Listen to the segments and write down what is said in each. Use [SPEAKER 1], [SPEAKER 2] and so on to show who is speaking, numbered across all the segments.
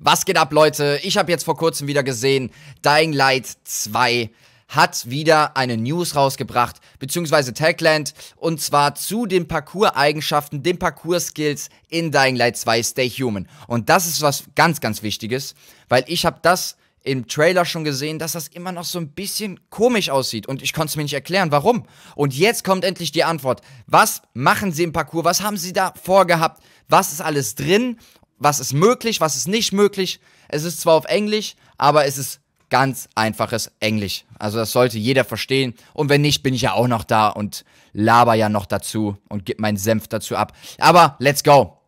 [SPEAKER 1] Was geht ab, Leute? Ich habe jetzt vor kurzem wieder gesehen, Dying Light 2 hat wieder eine News rausgebracht, beziehungsweise Tagland, und zwar zu den Parcours-Eigenschaften, den Parcours-Skills in Dying Light 2 Stay Human. Und das ist was ganz, ganz Wichtiges, weil ich habe das im Trailer schon gesehen, dass das immer noch so ein bisschen komisch aussieht und ich konnte es mir nicht erklären, warum. Und jetzt kommt endlich die Antwort. Was machen sie im Parcours? Was haben sie da vorgehabt? Was ist alles drin? was ist möglich, was ist nicht möglich. Es ist zwar auf Englisch, aber es ist ganz einfaches Englisch. Also das sollte jeder verstehen. Und wenn nicht, bin ich ja auch noch da und laber ja noch dazu und gebe meinen Senf dazu ab. Aber let's go.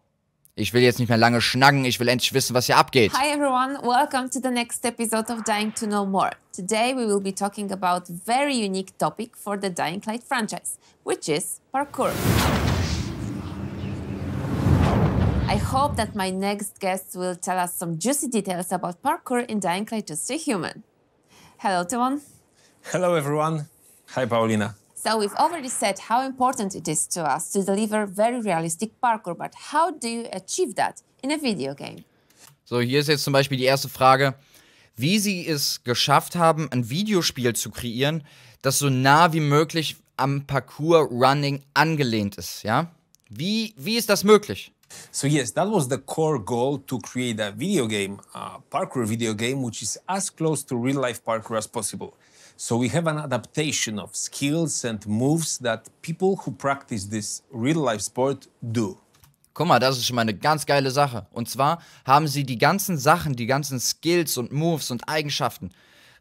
[SPEAKER 1] Ich will jetzt nicht mehr lange schnacken, ich will endlich wissen, was hier abgeht. Hi
[SPEAKER 2] everyone, welcome to the next episode of Dying to Know More. Today we will be talking about very unique topic for the Dying Light franchise, which is parkour. I hope that my next guest will tell us some juicy details about parkour in Dying Clay Just a Human. Hello, Timon.
[SPEAKER 3] Hello, everyone. Hi, Paulina.
[SPEAKER 2] So we've already said how important it is to us to deliver very realistic parkour, but how do you achieve that in a video game?
[SPEAKER 1] So, hier ist jetzt zum Beispiel die erste Frage, wie sie es geschafft haben, ein Videospiel zu kreieren, das so nah wie möglich am Parkour-Running angelehnt ist, ja? Wie, wie ist das möglich? So yes, that was the core goal
[SPEAKER 3] to create a video game, a parkour video game, which is as close to real-life parkour as possible. So we have an adaptation of skills and moves that people who
[SPEAKER 1] practice this real-life sport do. Guck mal, das ist schon mal eine ganz geile Sache. Und zwar haben sie die ganzen Sachen, die ganzen Skills und Moves und Eigenschaften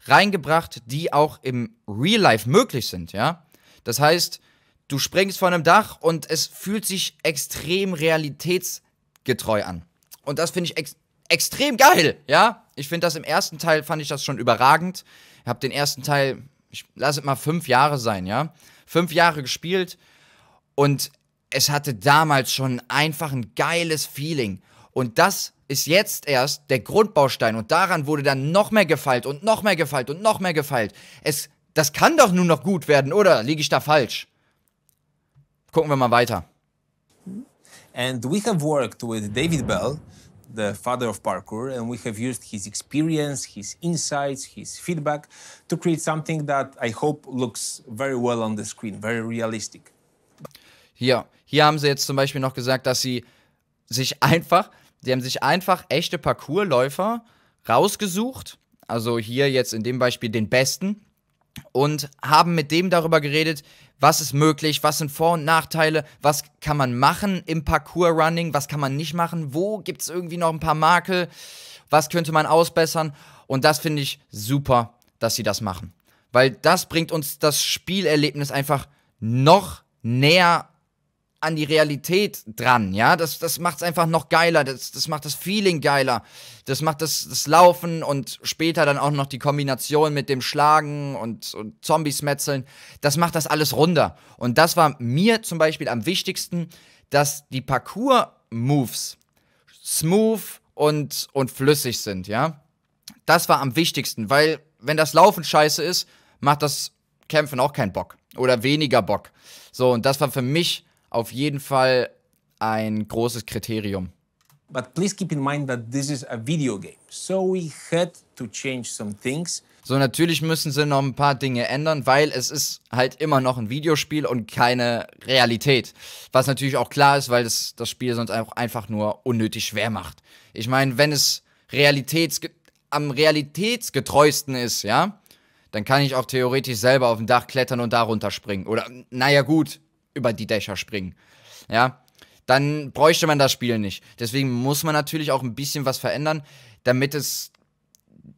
[SPEAKER 1] reingebracht, die auch im Real-Life möglich sind, ja? Das heißt, du springst von einem Dach und es fühlt sich extrem realitätsgetreu an. Und das finde ich ex extrem geil, ja? Ich finde das im ersten Teil, fand ich das schon überragend. Ich habe den ersten Teil, ich lasse es mal fünf Jahre sein, ja? Fünf Jahre gespielt und es hatte damals schon einfach ein geiles Feeling. Und das ist jetzt erst der Grundbaustein und daran wurde dann noch mehr gefeilt und noch mehr gefeilt und noch mehr gefeilt. Es, das kann doch nur noch gut werden, oder? Liege ich da falsch? Gucken wir mal weiter. And we have
[SPEAKER 3] worked with David Bell, the father of parkour, and we have used his experience, his insights, his feedback to create something that I hope looks very well on the screen, very realistic.
[SPEAKER 1] Hier, hier haben sie jetzt zum Beispiel noch gesagt, dass sie sich einfach, sie haben sich einfach echte Parkourläufer rausgesucht, also hier jetzt in dem Beispiel den besten und haben mit dem darüber geredet, was ist möglich, was sind Vor- und Nachteile, was kann man machen im Parkour-Running, was kann man nicht machen, wo gibt es irgendwie noch ein paar Makel, was könnte man ausbessern. Und das finde ich super, dass sie das machen. Weil das bringt uns das Spielerlebnis einfach noch näher an die Realität dran, ja. Das, das macht es einfach noch geiler, das, das macht das Feeling geiler, das macht das, das Laufen und später dann auch noch die Kombination mit dem Schlagen und, und Zombies metzeln, das macht das alles runder. Und das war mir zum Beispiel am wichtigsten, dass die parcours moves smooth und, und flüssig sind, ja. Das war am wichtigsten, weil wenn das Laufen scheiße ist, macht das Kämpfen auch keinen Bock oder weniger Bock. So, und das war für mich auf jeden Fall ein großes Kriterium. But please keep in mind that this is a video game, so we had to change some things. So natürlich müssen sie noch ein paar Dinge ändern, weil es ist halt immer noch ein Videospiel und keine Realität. Was natürlich auch klar ist, weil das, das Spiel sonst auch einfach nur unnötig schwer macht. Ich meine, wenn es Realitäts am realitätsgetreuesten ist, ja, dann kann ich auch theoretisch selber auf dem Dach klettern und da runterspringen. Oder, naja, gut, über die Dächer springen. Ja, dann bräuchte man das Spiel nicht. Deswegen muss man natürlich auch ein bisschen was verändern, damit es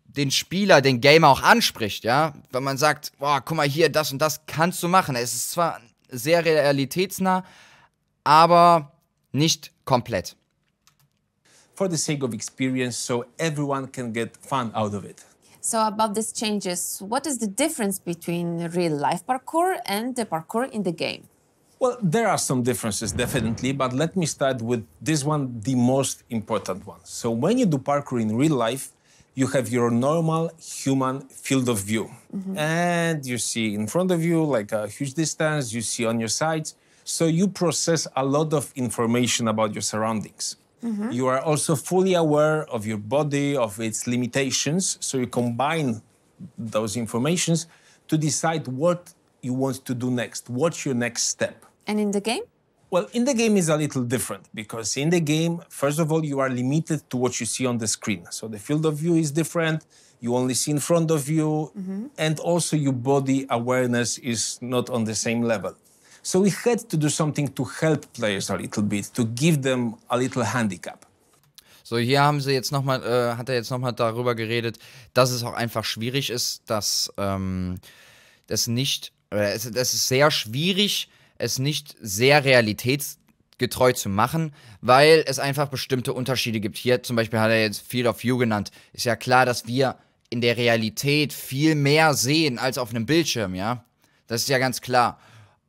[SPEAKER 1] den Spieler, den Gamer auch anspricht, ja. Wenn man sagt, boah, guck mal hier, das und das kannst du machen. Es ist zwar sehr realitätsnah, aber nicht komplett. For the
[SPEAKER 3] sake of experience, so everyone can get fun out of it.
[SPEAKER 2] So about these changes, what is the difference between real life parkour and the parkour in the game?
[SPEAKER 3] Well, there are some differences, definitely, but let me start with this one, the most important one. So, when you do parkour in real life, you have your normal human field of view. Mm-hmm. And you see in front of you, like a huge distance, you see on your sides. So, you process a lot of information about your surroundings. Mm-hmm. You are also fully aware of your body, of its limitations. So, you combine those informations to decide what you want to do next, what's your next step. And in the game? Well, in the game is a little different because in the game, first of all, you are limited to what you see on the screen. So the field of view is different. You only see in front of you, mm-hmm. and also your body awareness is not on the same level. So we had to do something to help players a little bit, to give them a little handicap.
[SPEAKER 1] So, hier haben sie jetzt noch mal, äh, hat er jetzt nochmal darüber geredet, dass es auch einfach schwierig ist, dass ähm, das nicht, äh, es, ist sehr schwierig, es nicht sehr realitätsgetreu zu machen, weil es einfach bestimmte Unterschiede gibt. Hier zum Beispiel hat er jetzt Field of View genannt. Ist ja klar, dass wir in der Realität viel mehr sehen als auf einem Bildschirm, ja. Das ist ja ganz klar.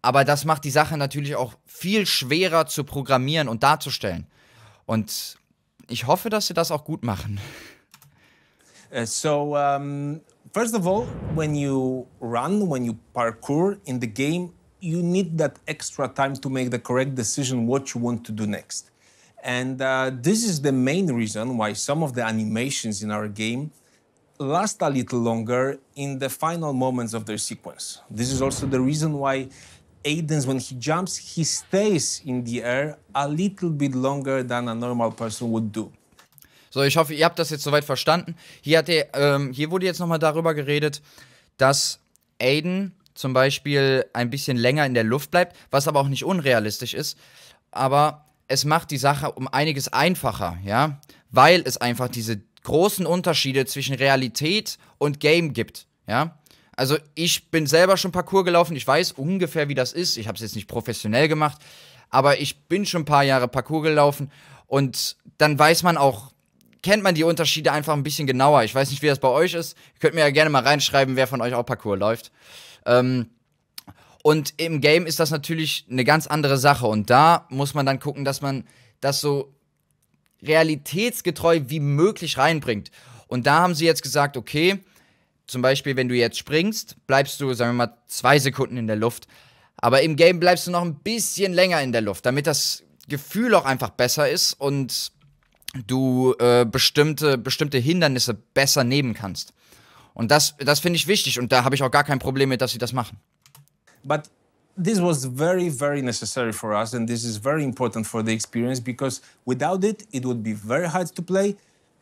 [SPEAKER 1] Aber das macht die Sache natürlich auch viel schwerer zu programmieren und darzustellen. Und ich hoffe, dass sie das auch gut machen.
[SPEAKER 3] Äh, so, um, ähm, first of all, when you run, when you parkour in the game, you need that extra time to make the correct decision what you want to do next. And uh, this is the main reason why some of the animations in our game last a little longer in the final moments of their sequence. This is also the reason why Aiden's, when he jumps, he
[SPEAKER 1] stays in the air a little bit longer than a normal person would do. So, ich hoffe, ihr habt das jetzt soweit verstanden. Hier, Here, ähm, hier wurde jetzt nochmal darüber geredet, dass Aiden zum Beispiel ein bisschen länger in der Luft bleibt, was aber auch nicht unrealistisch ist. Aber es macht die Sache um einiges einfacher, ja, weil es einfach diese großen Unterschiede zwischen Realität und Game gibt, ja. Also ich bin selber schon Parcours gelaufen, ich weiß ungefähr, wie das ist. Ich habe es jetzt nicht professionell gemacht, aber ich bin schon ein paar Jahre Parcours gelaufen und dann weiß man auch, kennt man die Unterschiede einfach ein bisschen genauer. Ich weiß nicht, wie das bei euch ist. Ihr könnt mir ja gerne mal reinschreiben, wer von euch auch Parcours läuft. Ähm, und im Game ist das natürlich eine ganz andere Sache. Und da muss man dann gucken, dass man das so realitätsgetreu wie möglich reinbringt. Und da haben sie jetzt gesagt, okay, zum Beispiel, wenn du jetzt springst, bleibst du, sagen wir mal, zwei Sekunden in der Luft. Aber im Game bleibst du noch ein bisschen länger in der Luft, damit das Gefühl auch einfach besser ist und du äh, bestimmte, bestimmte Hindernisse besser nehmen kannst. Und das, das finde ich wichtig und da habe ich auch gar kein Problem mit, dass sie das machen.
[SPEAKER 3] But this was very, very necessary for us and this is very important for the experience because without it, it would be very hard to play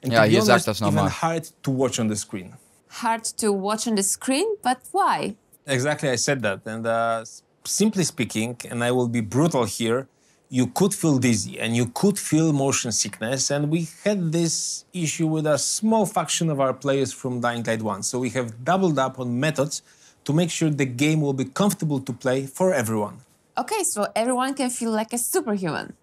[SPEAKER 3] and
[SPEAKER 1] ja, to be honest, das nochmal. even
[SPEAKER 3] hard to watch on the screen.
[SPEAKER 2] Hard to watch on the screen, but why?
[SPEAKER 3] Exactly, I said that. And uh, simply speaking, and I will be brutal here, you could feel dizzy and you could feel motion sickness. And we had this issue with a small fraction of our players from Dying Light 1. So we have doubled up on methods to make sure the game will be comfortable to play for everyone.
[SPEAKER 2] Okay, so everyone can feel like a superhuman.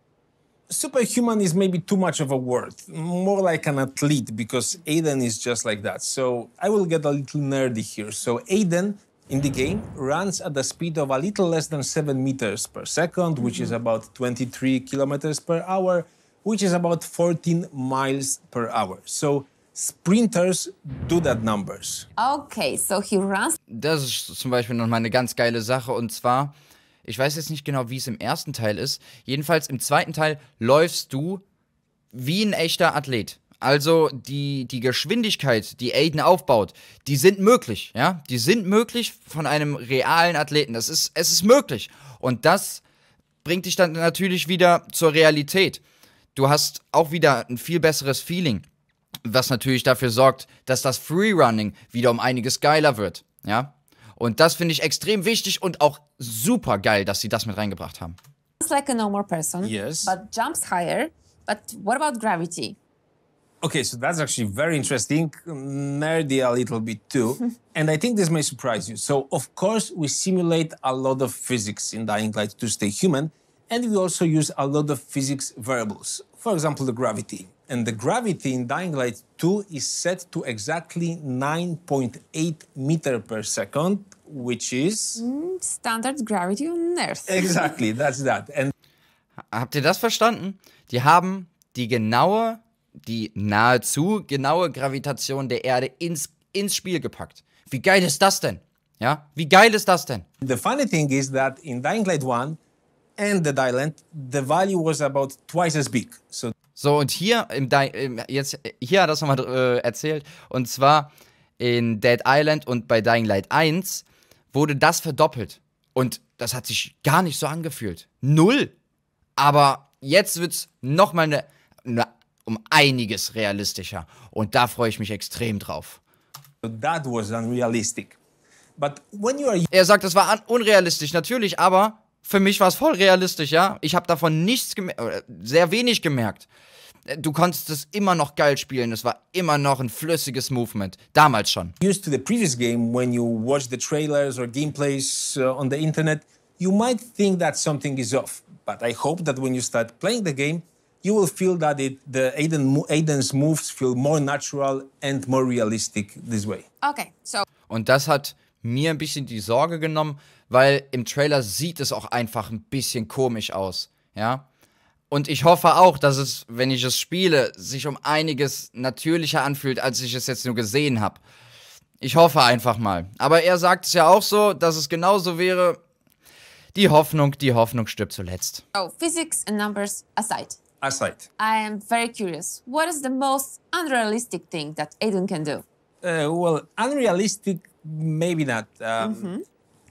[SPEAKER 3] Superhuman is maybe too much of a word, more like an athlete because Aiden is just like that. So I will get a little nerdy here. So Aiden In the game, runs at the speed of a little less than 7 meters per second, which is mm-hmm. about 23 kilometers per hour, which is about 14 miles
[SPEAKER 1] per hour. So Sprinters do that numbers.
[SPEAKER 2] Okay, so he
[SPEAKER 1] runs. Das ist zum Beispiel nochmal eine ganz geile Sache und zwar, ich weiß jetzt nicht genau, wie es im ersten Teil ist. Jedenfalls im zweiten Teil läufst du wie ein echter Athlet. Also die, die Geschwindigkeit, die Aiden aufbaut, die sind möglich, ja? Die sind möglich von einem realen Athleten. Das ist, es ist möglich. Und das bringt dich dann natürlich wieder zur Realität. Du hast auch wieder ein viel besseres Feeling, was natürlich dafür sorgt, dass das Freerunning wieder um einiges geiler wird, ja? Und das finde ich extrem wichtig und auch super geil, dass sie das mit reingebracht haben.
[SPEAKER 2] It's like a normal person, yes. but jumps higher. But what about gravity?
[SPEAKER 3] Okay, so that's actually very interesting. Nerdy a little bit too. and I think this may surprise you. So, of course, we simulate a lot of physics in Dying Light to stay human, and we also use a lot of physics variables. For example, the gravity. And the gravity in Dying Light 2 is set to exactly 9.8 meter per
[SPEAKER 1] second, which is.
[SPEAKER 2] Mm, standard gravity on Earth.
[SPEAKER 1] exactly, that's that. And Habt ihr das verstanden? Die haben die genaue die nahezu genaue Gravitation der Erde ins, ins Spiel gepackt. Wie geil ist das denn? Ja, wie geil ist das denn? The funny thing is that in Dying Light 1 and the Dyland, the value was about twice as big. So, so und hier im, Di jetzt hier hat das nochmal äh, erzählt und zwar in Dead Island und bei Dying Light 1 wurde das verdoppelt und das hat sich gar nicht so angefühlt. Null. Aber jetzt wird's noch mal eine eine um einiges realistischer. Und da freue ich mich extrem drauf. That was unrealistic. But when you are er sagt, es war unrealistisch, natürlich, aber für mich war es voll realistisch, ja. Ich habe davon nichts gemerkt, äh, sehr wenig gemerkt. Äh, du konntest es immer noch geil spielen. Es war immer noch ein flüssiges Movement. Damals schon. Used to the previous game, when you
[SPEAKER 3] watch the trailers or gameplays uh, on the internet, you might think that something is off. But I hope that when you start playing the game, you will feel that it, the Aiden, Aiden's
[SPEAKER 1] moves feel more natural and more realistic this way.
[SPEAKER 2] Okay, so.
[SPEAKER 1] Und das hat mir ein bisschen die Sorge genommen, weil im Trailer sieht es auch einfach ein bisschen komisch aus, ja. Und ich hoffe auch, dass es, wenn ich es spiele, sich um einiges natürlicher anfühlt, als ich es jetzt nur gesehen habe. Ich hoffe einfach mal. Aber er sagt es ja auch so, dass es genauso wäre. Die Hoffnung, die Hoffnung stirbt zuletzt.
[SPEAKER 2] Oh, physics and numbers aside. aside. I am very curious. What is the most unrealistic thing that Aiden can do?
[SPEAKER 3] Uh, well, unrealistic, maybe not. Um, mm -hmm.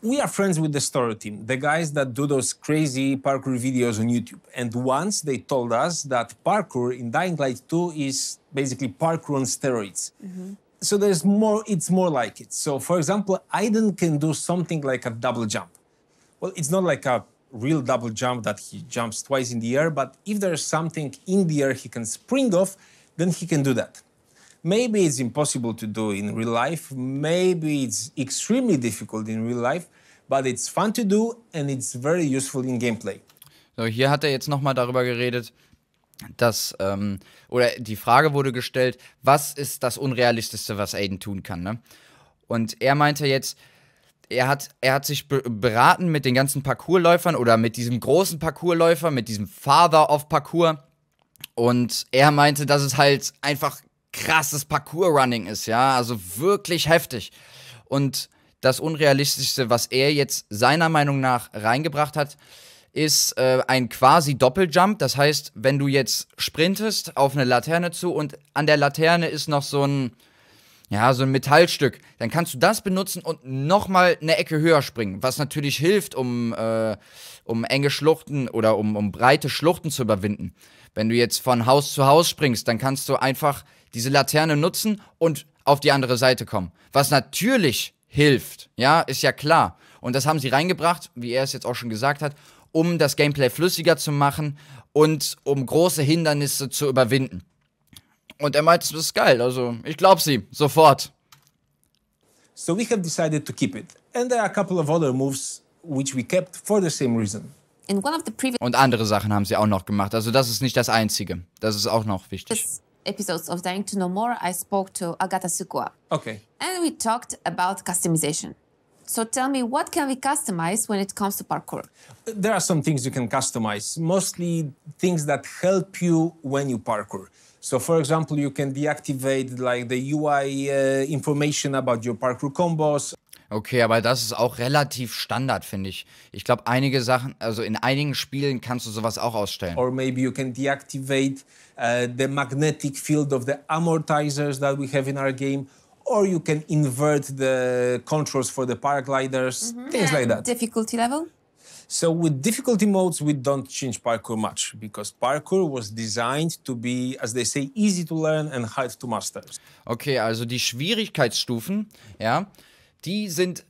[SPEAKER 3] We are friends with the story team, the guys that do those crazy parkour videos on YouTube. And once they told us that parkour in Dying Light 2 is basically parkour on steroids. Mm -hmm. So there's more, it's more like it. So, for example, Aiden can do something like a double jump. Well, it's not like a real double jump that he jumps twice in the air, but if there's something in the air he can spring off, then he can do that. Maybe it's impossible to do in real life, maybe it's extremely difficult in real life, but it's fun to do and it's very useful in gameplay.
[SPEAKER 1] So, hier hat er jetzt nochmal darüber geredet, dass, ähm, oder die Frage wurde gestellt, was ist das Unrealistischste, was Aiden tun kann, ne? Und er meinte jetzt, er hat, er hat sich be beraten mit den ganzen Parkourläufern oder mit diesem großen Parkourläufer, mit diesem Father of Parkour. Und er meinte, dass es halt einfach krasses Parkour-Running ist, ja. Also wirklich heftig. Und das Unrealistischste, was er jetzt seiner Meinung nach reingebracht hat, ist äh, ein quasi Doppeljump. Das heißt, wenn du jetzt sprintest auf eine Laterne zu und an der Laterne ist noch so ein ja, so ein Metallstück, dann kannst du das benutzen und nochmal eine Ecke höher springen, was natürlich hilft, um, äh, um enge Schluchten oder um, um breite Schluchten zu überwinden. Wenn du jetzt von Haus zu Haus springst, dann kannst du einfach diese Laterne nutzen und auf die andere Seite kommen. Was natürlich hilft, ja, ist ja klar. Und das haben sie reingebracht, wie er es jetzt auch schon gesagt hat, um das Gameplay flüssiger zu machen und um große Hindernisse zu überwinden. Und er meinte, das ist geil. Also, ich glaube sie. Sofort. So we have decided to keep it. And there are a couple of other moves which we kept for the same reason. Und andere Sachen haben sie auch noch gemacht. Also das ist nicht das einzige. Das ist auch noch wichtig.
[SPEAKER 2] Episodes of Dying to Know More, I spoke to Agata Sukua. Okay. And we talked about customization. So tell me, what can we customize when it comes to parkour?
[SPEAKER 3] There are some things you can customize, mostly things that help you when you parkour. So, for example,
[SPEAKER 1] you can deactivate like the UI uh, information about your Parkour combos. Okay, aber das ist auch relativ Standard, finde ich. Ich glaube, einige Sachen, also in einigen Spielen kannst du sowas auch ausstellen.
[SPEAKER 3] Or maybe you can deactivate uh, the magnetic field of the amortizers that we have in our game. Or you can invert the controls for the paragliders, mm -hmm. things like that.
[SPEAKER 2] Difficulty level?
[SPEAKER 3] So with difficulty modes, we don't change parkour much because parkour was designed to be, as they say, easy to learn
[SPEAKER 1] and hard to master. Okay, also die Schwierigkeitsstufen, ja, die sind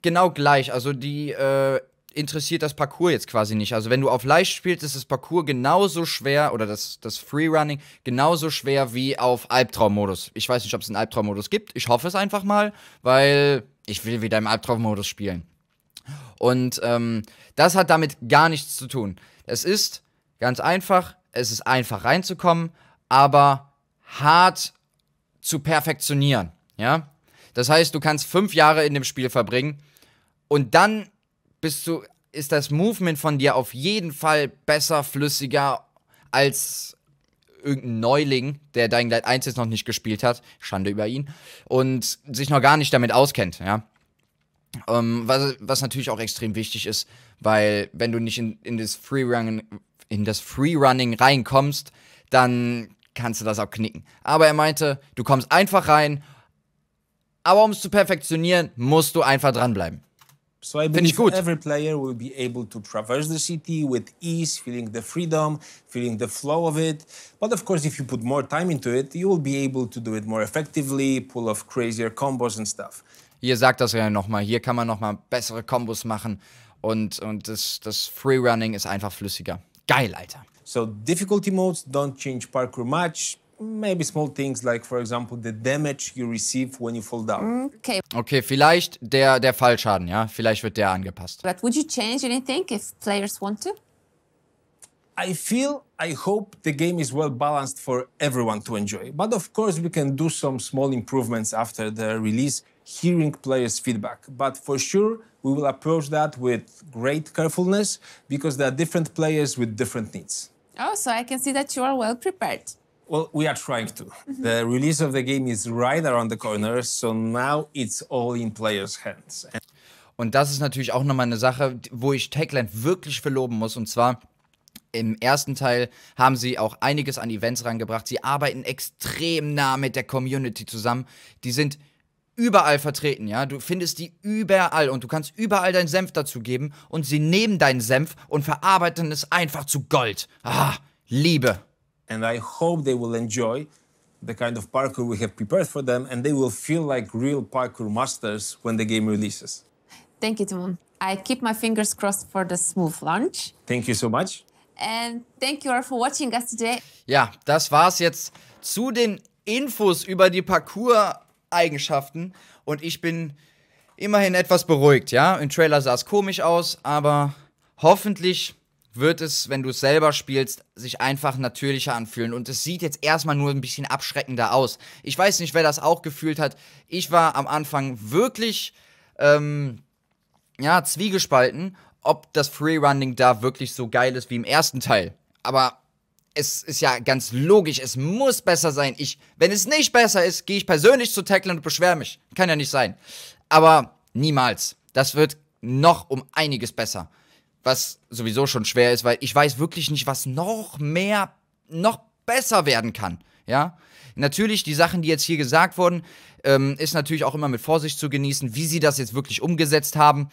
[SPEAKER 1] genau gleich. Also die äh, interessiert das Parkour jetzt quasi nicht. Also wenn du auf leicht spielst, ist das Parkour genauso schwer oder das, das Freerunning genauso schwer wie auf Albtraummodus. Ich weiß nicht, ob es einen Albtraummodus gibt. Ich hoffe es einfach mal, weil ich will wieder im Albtraummodus spielen. Und ähm, das hat damit gar nichts zu tun. Es ist ganz einfach, es ist einfach reinzukommen, aber hart zu perfektionieren. Ja? Das heißt, du kannst fünf Jahre in dem Spiel verbringen und dann bist du, ist das Movement von dir auf jeden Fall besser, flüssiger als irgendein Neuling, der dein Light 1 jetzt noch nicht gespielt hat, Schande über ihn, und sich noch gar nicht damit auskennt, ja. Ähm, was, was natürlich auch extrem wichtig ist, weil wenn du nicht in, in das Freerunning in das Freerunning reinkommst, dann kannst du das auch knicken. Aber er meinte, du kommst einfach rein, aber um es zu perfektionieren, musst du einfach dranbleiben.
[SPEAKER 3] So I believe gut. every player will be able to traverse the city with ease, feeling the freedom, feeling the flow of it. But of course, if you put more time into it, you will be able to do it more effectively, pull off crazier combos and stuff
[SPEAKER 1] hier sagt das ja nochmal, hier kann man nochmal bessere Kombos machen und, und das, das Freerunning ist einfach flüssiger. Geil, Alter. So difficulty modes don't change parkour much.
[SPEAKER 3] Maybe small things like for example the damage you receive when you fall down.
[SPEAKER 2] Okay.
[SPEAKER 1] Okay, vielleicht der der Fallschaden, ja, vielleicht wird der angepasst.
[SPEAKER 2] But would you change anything if players want
[SPEAKER 3] to? I feel, I hope the game is well balanced for everyone to enjoy. But of course, we can do some small improvements after the release, hearing players' feedback. But for sure, we will approach that with great carefulness because there are different players with different needs.
[SPEAKER 2] Oh, so I can see that you are well prepared.
[SPEAKER 3] Well, we are trying to. Mm-hmm. the release of the game is right around the corner, so now it's all in
[SPEAKER 1] players' hands. And Und das ist natürlich auch nochmal eine Sache, wo ich Techland wirklich verloben muss. Und zwar im ersten Teil haben sie auch einiges an Events rangebracht. Sie arbeiten extrem nah mit der Community zusammen. Die sind überall vertreten, ja. Du findest die überall und du kannst überall deinen Senf dazu geben und sie nehmen deinen Senf und verarbeiten es einfach zu Gold. Ah, Liebe.
[SPEAKER 3] And I hope they
[SPEAKER 1] will enjoy
[SPEAKER 3] the kind of parkour we have prepared for them and they will feel like real parkour masters when the game releases.
[SPEAKER 2] Thank you, Timon. I keep my fingers crossed for the smooth launch.
[SPEAKER 1] Thank you so much.
[SPEAKER 2] And thank you all for watching us today.
[SPEAKER 1] Ja, das war's jetzt zu den Infos über die Parcours-Eigenschaften. Und ich bin immerhin etwas beruhigt, ja. Im Trailer sah es komisch aus, aber hoffentlich wird es, wenn du es selber spielst, sich einfach natürlicher anfühlen. Und es sieht jetzt erstmal nur ein bisschen abschreckender aus. Ich weiß nicht, wer das auch gefühlt hat. Ich war am Anfang wirklich, ähm, ja, zwiegespalten, ob das Freerunning da wirklich so geil ist wie im ersten Teil. Aber es ist ja ganz logisch, es muss besser sein. Ich, wenn es nicht besser ist, gehe ich persönlich zu Tackle und beschwere mich. Kann ja nicht sein. Aber niemals. Das wird noch um einiges besser. Was sowieso schon schwer ist, weil ich weiß wirklich nicht, was noch mehr, noch besser werden kann. Ja, natürlich, die Sachen, die jetzt hier gesagt wurden, ähm, ist natürlich auch immer mit Vorsicht zu genießen, wie sie das jetzt wirklich umgesetzt haben.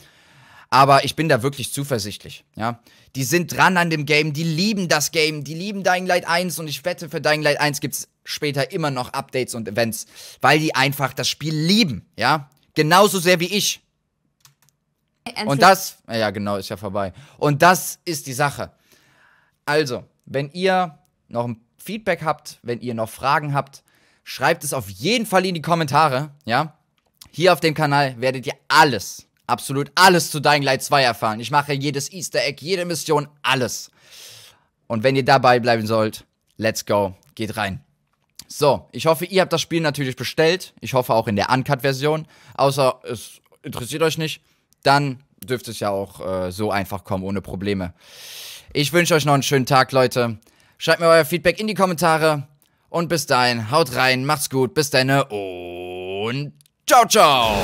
[SPEAKER 1] Aber ich bin da wirklich zuversichtlich. Ja? Die sind dran an dem Game, die lieben das Game, die lieben Dying Light 1 und ich wette, für Dying Light 1 gibt's später immer noch Updates und Events, weil die einfach das Spiel lieben. Ja? Genauso sehr wie ich. Und das, ja genau, ist ja vorbei. Und das ist die Sache. Also, wenn ihr noch ein Feedback habt, wenn ihr noch Fragen habt, schreibt es auf jeden Fall in die Kommentare, ja? Hier auf dem Kanal werdet ihr alles absolut alles zu Dying Light 2 erfahren. Ich mache jedes Easter Egg, jede Mission, alles. Und wenn ihr dabei bleiben sollt, let's go, geht rein. So, ich hoffe, ihr habt das Spiel natürlich bestellt. Ich hoffe auch in der Uncut-Version. Außer es interessiert euch nicht, dann dürfte es ja auch äh, so einfach kommen, ohne Probleme. Ich wünsche euch noch einen schönen Tag, Leute. Schreibt mir euer Feedback in die Kommentare. Und bis dahin, haut rein, macht's gut, bis dann ne? und ciao, ciao.